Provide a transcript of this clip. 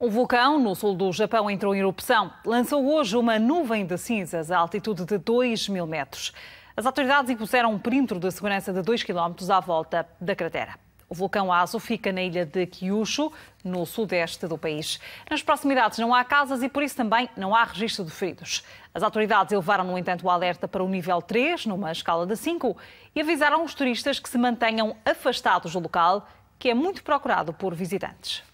Um vulcão no sul do Japão entrou em erupção. Lançou hoje uma nuvem de cinzas à altitude de 2 mil metros. As autoridades impuseram um perímetro de segurança de 2 km à volta da cratera. O vulcão Aso fica na ilha de Kyushu, no sudeste do país. Nas proximidades não há casas e por isso também não há registro de feridos. As autoridades elevaram, no entanto, o alerta para o nível 3, numa escala de 5, e avisaram os turistas que se mantenham afastados do local, que é muito procurado por visitantes.